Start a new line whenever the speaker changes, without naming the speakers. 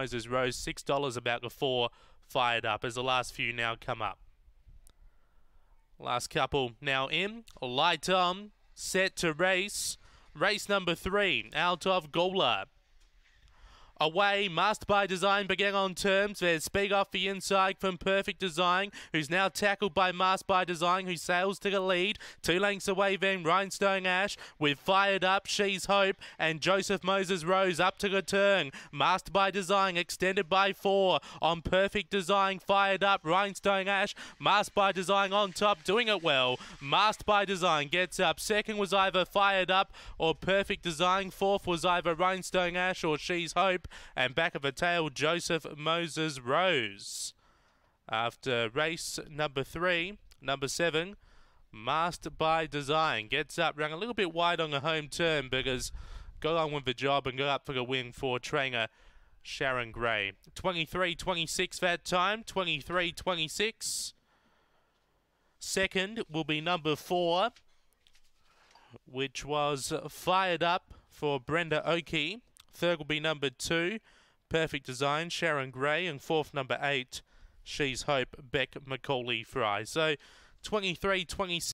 Moses Rose, $6 about before fired up as the last few now come up. Last couple now in. Light on set to race. Race number three, out of Gola. Away, Master by Design began on terms. There's speed off the inside from Perfect Design, who's now tackled by Master by Design, who sails to the lead. Two lengths away then, Rhinestone Ash with Fired Up, She's Hope, and Joseph Moses Rose up to the turn. Master by Design extended by four on Perfect Design, Fired Up, Rhinestone Ash. Master by Design on top, doing it well. Master by Design gets up. Second was either Fired Up or Perfect Design. Fourth was either Rhinestone Ash or She's Hope and back of a tail Joseph Moses Rose. After race number three, number seven, Master by Design gets up, ran a little bit wide on the home turn because go on with the job and go up for the win for trainer Sharon Gray. 23-26 that time, 23-26. Second will be number four, which was fired up for Brenda Oakey. Third will be number two, Perfect Design, Sharon Gray. And fourth, number eight, She's Hope, Beck McCauley Fry. So 23 26.